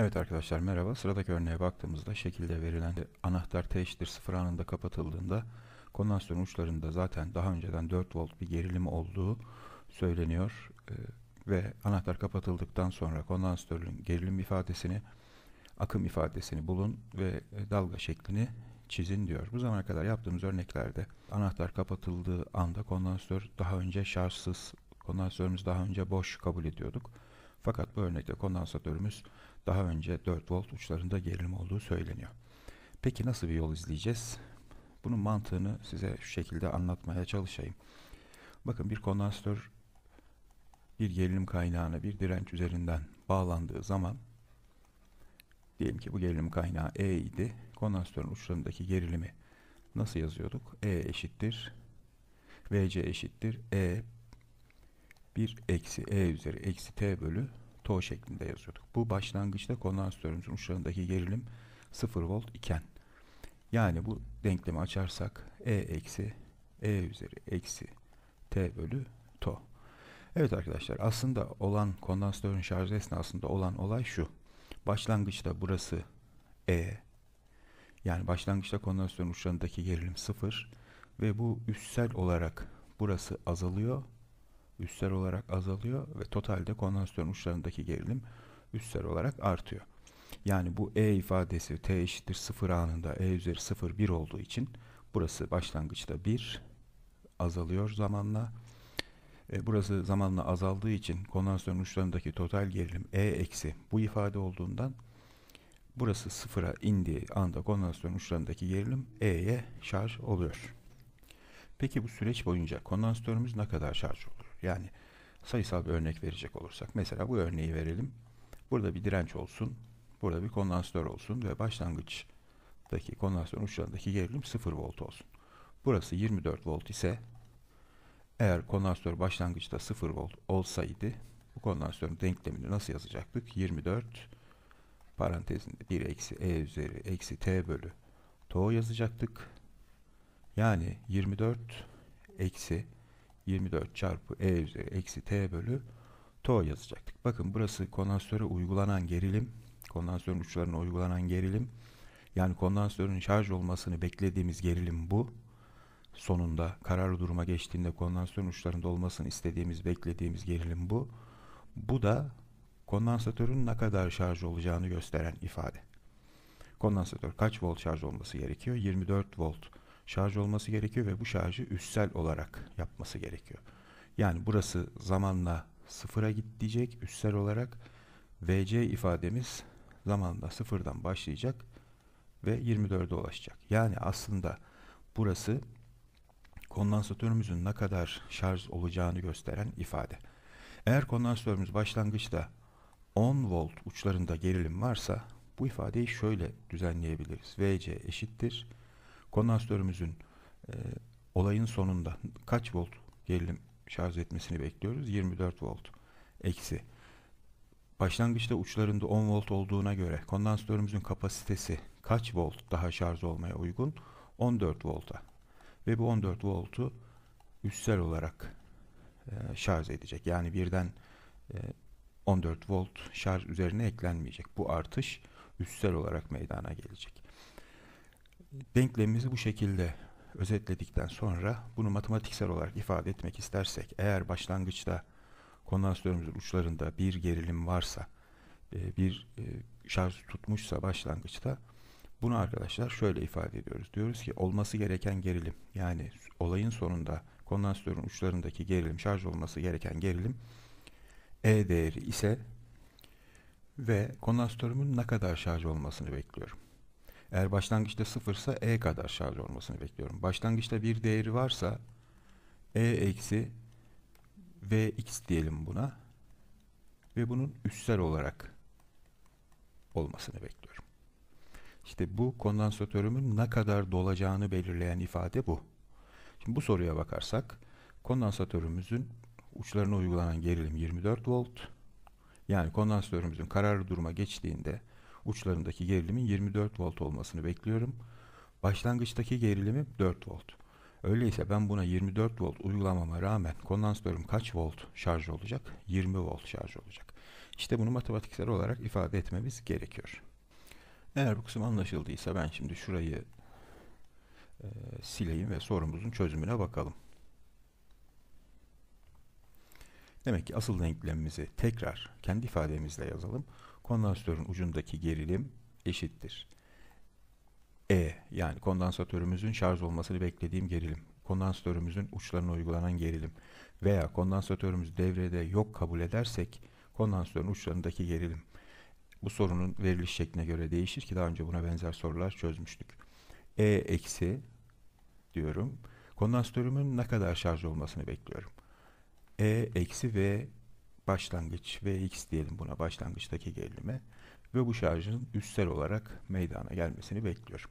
Evet arkadaşlar merhaba. Sıradaki örneğe baktığımızda şekilde verilen anahtar T eşittir 0 anında kapatıldığında kondansatörün uçlarında zaten daha önceden 4 volt bir gerilim olduğu söyleniyor. Ee, ve anahtar kapatıldıktan sonra kondansatörün gerilim ifadesini, akım ifadesini bulun ve e, dalga şeklini çizin diyor. Bu zamana kadar yaptığımız örneklerde anahtar kapatıldığı anda kondansatör daha önce şarjsız, kondansatörümüz daha önce boş kabul ediyorduk. Fakat bu örnekte kondansatörümüz daha önce 4 volt uçlarında gerilim olduğu söyleniyor. Peki nasıl bir yol izleyeceğiz? Bunun mantığını size şu şekilde anlatmaya çalışayım. Bakın bir kondansatör bir gerilim kaynağına bir direnç üzerinden bağlandığı zaman diyelim ki bu gerilim kaynağı E idi. Kondansatörün uçlarındaki gerilimi nasıl yazıyorduk? E eşittir VC eşittir E 1 eksi E üzeri eksi T bölü TOW şeklinde yazıyorduk. Bu başlangıçta kondansatörümüzün uçlarındaki gerilim 0 volt iken yani bu denklemi açarsak E eksi E üzeri eksi T bölü TO. Evet arkadaşlar aslında olan kondansatörün şarj esnasında olan olay şu. Başlangıçta burası E. Yani başlangıçta kondansatörün uçlarındaki gerilim 0 ve bu üstsel olarak burası azalıyor üstsel olarak azalıyor ve totalde kondansatörün uçlarındaki gerilim üstsel olarak artıyor. Yani bu E ifadesi T eşittir 0 anında E üzeri 0 1 olduğu için burası başlangıçta 1 azalıyor zamanla. E, burası zamanla azaldığı için kondansatörün uçlarındaki total gerilim E eksi bu ifade olduğundan burası sıfıra indiği anda kondansatörün uçlarındaki gerilim E'ye şarj oluyor. Peki bu süreç boyunca kondansatörümüz ne kadar şarj olur? Yani sayısal bir örnek verecek olursak mesela bu örneği verelim. Burada bir direnç olsun, burada bir kondansatör olsun ve başlangıçtaki kondansatör uçlarındaki gerilim 0 volt olsun. Burası 24 volt ise eğer kondansatör başlangıçta 0 volt olsaydı bu kondansatörün denklemini nasıl yazacaktık? 24 parantezinde 1 eksi e üzeri eksi t bölü tau yazacaktık. Yani 24 eksi 24 çarpı e üzeri eksi t bölü tau yazacaktık. Bakın burası kondansatöre uygulanan gerilim. kondansatörün uçlarına uygulanan gerilim. Yani kondansatörün şarj olmasını beklediğimiz gerilim bu. Sonunda kararlı duruma geçtiğinde kondansatörün uçlarında olmasını istediğimiz, beklediğimiz gerilim bu. Bu da kondansatörün ne kadar şarj olacağını gösteren ifade. Kondansatör kaç volt şarj olması gerekiyor? 24 volt şarj olması gerekiyor ve bu şarjı üstsel olarak yapması gerekiyor. Yani burası zamanla sıfıra gidecek üstsel olarak VC ifademiz zamanla sıfırdan başlayacak ve 24'e ulaşacak. Yani aslında burası kondansatörümüzün ne kadar şarj olacağını gösteren ifade. Eğer kondansatörümüz başlangıçta 10 volt uçlarında gerilim varsa bu ifadeyi şöyle düzenleyebiliriz. VC eşittir kondansatörümüzün e, olayın sonunda kaç volt gerilim şarj etmesini bekliyoruz? 24 volt eksi. Başlangıçta uçlarında 10 volt olduğuna göre kondansatörümüzün kapasitesi kaç volt daha şarj olmaya uygun? 14 volta. Ve bu 14 voltu üstsel olarak e, şarj edecek. Yani birden e, 14 volt şarj üzerine eklenmeyecek. Bu artış üstsel olarak meydana gelecek denklemimizi bu şekilde özetledikten sonra bunu matematiksel olarak ifade etmek istersek eğer başlangıçta kondansatörümüzün uçlarında bir gerilim varsa e, bir e, şarj tutmuşsa başlangıçta bunu arkadaşlar şöyle ifade ediyoruz. Diyoruz ki olması gereken gerilim yani olayın sonunda kondansatörün uçlarındaki gerilim şarj olması gereken gerilim E değeri ise ve kondansatörümün ne kadar şarj olmasını bekliyorum. Eğer başlangıçta sıfırsa e kadar şarj olmasını bekliyorum. Başlangıçta bir değeri varsa e eksi vx diyelim buna ve bunun üssel olarak olmasını bekliyorum. İşte bu kondansatörümün ne kadar dolacağını belirleyen ifade bu. Şimdi bu soruya bakarsak kondansatörümüzün uçlarına uygulanan gerilim 24 volt. Yani kondansatörümüzün kararlı duruma geçtiğinde uçlarındaki gerilimin 24 volt olmasını bekliyorum. Başlangıçtaki gerilimim 4 volt. Öyleyse ben buna 24 volt uygulamama rağmen kondansatörüm kaç volt şarj olacak? 20 volt şarj olacak. İşte bunu matematiksel olarak ifade etmemiz gerekiyor. Eğer bu kısım anlaşıldıysa ben şimdi şurayı e, sileyim ve sorumuzun çözümüne bakalım. Demek ki asıl denklemimizi tekrar kendi ifademizle yazalım kondansatörün ucundaki gerilim eşittir. E yani kondansatörümüzün şarj olmasını beklediğim gerilim, kondansatörümüzün uçlarına uygulanan gerilim veya kondansatörümüz devrede yok kabul edersek kondansatörün uçlarındaki gerilim. Bu sorunun veriliş şekline göre değişir ki daha önce buna benzer sorular çözmüştük. E eksi diyorum. Kondansatörümün ne kadar şarj olmasını bekliyorum. E eksi V başlangıç x diyelim buna başlangıçtaki gerilimi ve bu şarjın üstsel olarak meydana gelmesini bekliyorum.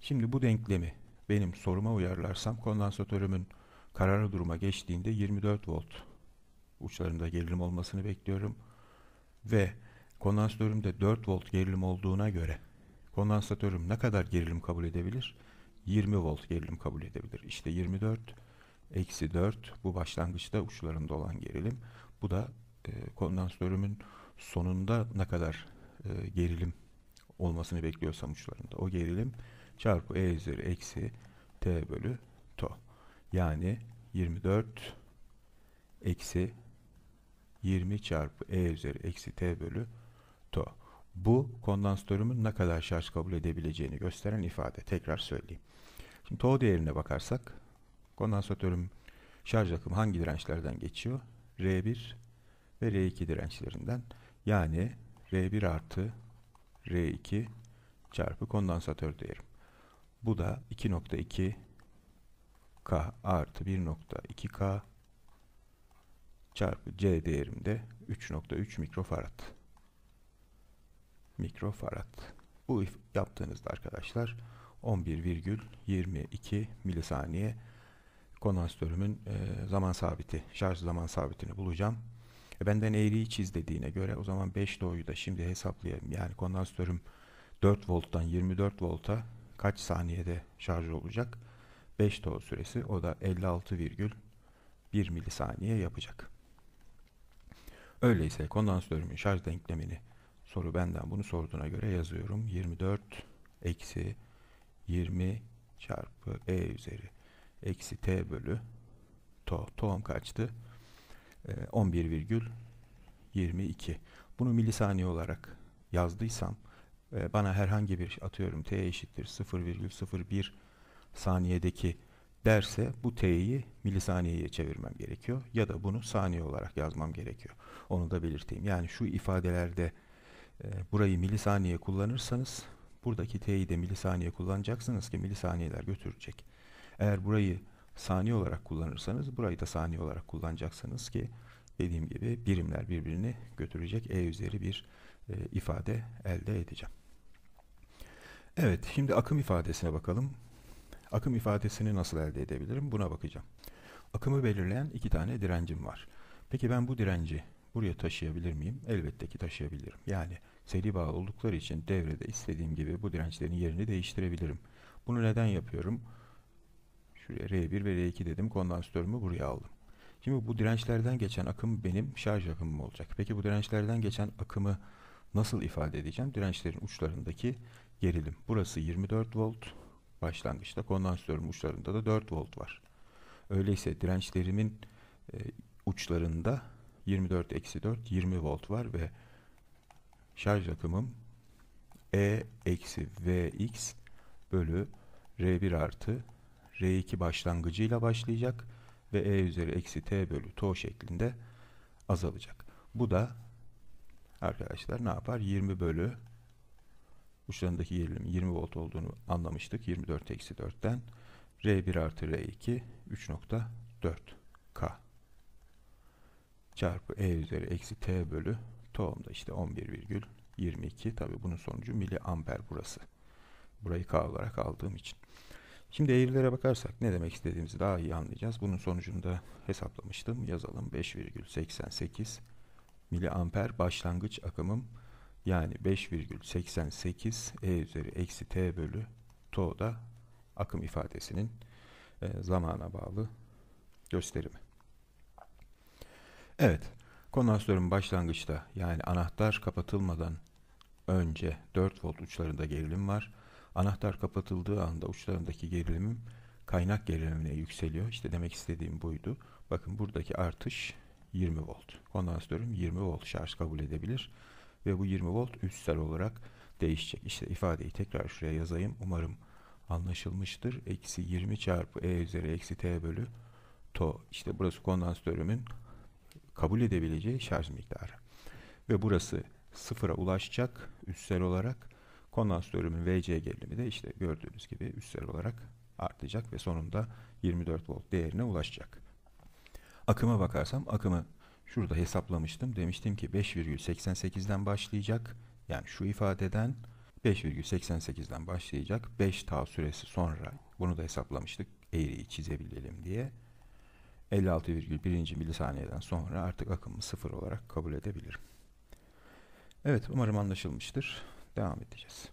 Şimdi bu denklemi benim soruma uyarlarsam kondansatörümün kararlı duruma geçtiğinde 24 volt uçlarında gerilim olmasını bekliyorum ve kondansatörümde 4 volt gerilim olduğuna göre kondansatörüm ne kadar gerilim kabul edebilir? 20 volt gerilim kabul edebilir. İşte 24 eksi 4 bu başlangıçta uçlarında olan gerilim. Bu da e, kondansatörümün sonunda ne kadar e, gerilim olmasını bekliyorsam uçlarında. O gerilim çarpı E üzeri eksi T bölü TO. Yani 24 eksi 20 çarpı E üzeri eksi T bölü TO. Bu kondansatörümün ne kadar şarj kabul edebileceğini gösteren ifade. Tekrar söyleyeyim. Şimdi TO değerine bakarsak kondansatörüm şarj akımı hangi dirençlerden geçiyor? R1 ve R2 dirençlerinden. Yani R1 artı R2 çarpı kondansatör değerim. Bu da 2.2 K artı 1.2 K çarpı C değerimde 3.3 mikrofarad. Mikrofarad. Bu yaptığınızda arkadaşlar 11,22 milisaniye kondansatörümün e, zaman sabiti, şarj zaman sabitini bulacağım. E benden eğriyi çiz dediğine göre o zaman 5 doğuyu da şimdi hesaplayayım. Yani kondansatörüm 4 volttan 24 volta kaç saniyede şarj olacak? 5 doğu süresi o da 56,1 milisaniye yapacak. Öyleyse kondansatörümün şarj denklemini soru benden bunu sorduğuna göre yazıyorum. 24 eksi 20 çarpı E üzeri eksi t bölü to. To'm kaçtı? E, ee, 11,22. Bunu milisaniye olarak yazdıysam e, bana herhangi bir atıyorum t eşittir 0,01 saniyedeki derse bu t'yi milisaniyeye çevirmem gerekiyor ya da bunu saniye olarak yazmam gerekiyor. Onu da belirteyim. Yani şu ifadelerde e, burayı milisaniye kullanırsanız buradaki t'yi de milisaniye kullanacaksınız ki milisaniyeler götürecek. Eğer burayı saniye olarak kullanırsanız burayı da saniye olarak kullanacaksınız ki dediğim gibi birimler birbirini götürecek E üzeri bir e, ifade elde edeceğim. Evet şimdi akım ifadesine bakalım. Akım ifadesini nasıl elde edebilirim buna bakacağım. Akımı belirleyen iki tane direncim var. Peki ben bu direnci buraya taşıyabilir miyim? Elbette ki taşıyabilirim. Yani seri bağlı oldukları için devrede istediğim gibi bu dirençlerin yerini değiştirebilirim. Bunu neden yapıyorum? Şuraya R1 ve R2 dedim. Kondansatörümü buraya aldım. Şimdi bu dirençlerden geçen akım benim şarj akımım olacak. Peki bu dirençlerden geçen akımı nasıl ifade edeceğim? Dirençlerin uçlarındaki gerilim. Burası 24 volt başlangıçta. Kondansatörün uçlarında da 4 volt var. Öyleyse dirençlerimin e, uçlarında 24 eksi 4 20 volt var ve şarj akımım E eksi VX bölü R1 artı R2 başlangıcıyla başlayacak ve E üzeri eksi T bölü to şeklinde azalacak. Bu da arkadaşlar ne yapar? 20 bölü uçlarındaki gerilim 20 volt olduğunu anlamıştık. 24 eksi 4'ten R1 artı R2 3.4 K çarpı E üzeri eksi T bölü tohumda işte 11,22 tabi bunun sonucu mili amper burası. Burayı K olarak aldığım için. Şimdi eğrilere bakarsak ne demek istediğimizi daha iyi anlayacağız. Bunun sonucunda hesaplamıştım. Yazalım 5,88 miliamper başlangıç akımım yani 5,88 E üzeri eksi T bölü TO da akım ifadesinin e, zamana bağlı gösterimi. Evet, kondansatörün başlangıçta yani anahtar kapatılmadan önce 4 volt uçlarında gerilim var. Anahtar kapatıldığı anda uçlarındaki gerilimin kaynak gerilimine yükseliyor. İşte demek istediğim buydu. Bakın buradaki artış 20 volt. Kondansatörüm 20 volt şarj kabul edebilir ve bu 20 volt üstsel olarak değişecek. İşte ifadeyi tekrar şuraya yazayım. Umarım anlaşılmıştır. Eksi 20 çarpı E üzeri eksi T bölü to. İşte burası kondansatörümün kabul edebileceği şarj miktarı. Ve burası sıfıra ulaşacak üstsel olarak Kondans VC gerilimi de işte gördüğünüz gibi üstsel olarak artacak ve sonunda 24 volt değerine ulaşacak. Akıma bakarsam akımı şurada hesaplamıştım. Demiştim ki 5,88'den başlayacak. Yani şu ifadeden 5,88'den başlayacak. 5 tau süresi sonra bunu da hesaplamıştık. Eğriyi çizebilelim diye. 56,1. milisaniyeden sonra artık akımı sıfır olarak kabul edebilirim. Evet umarım anlaşılmıştır devam edeceğiz.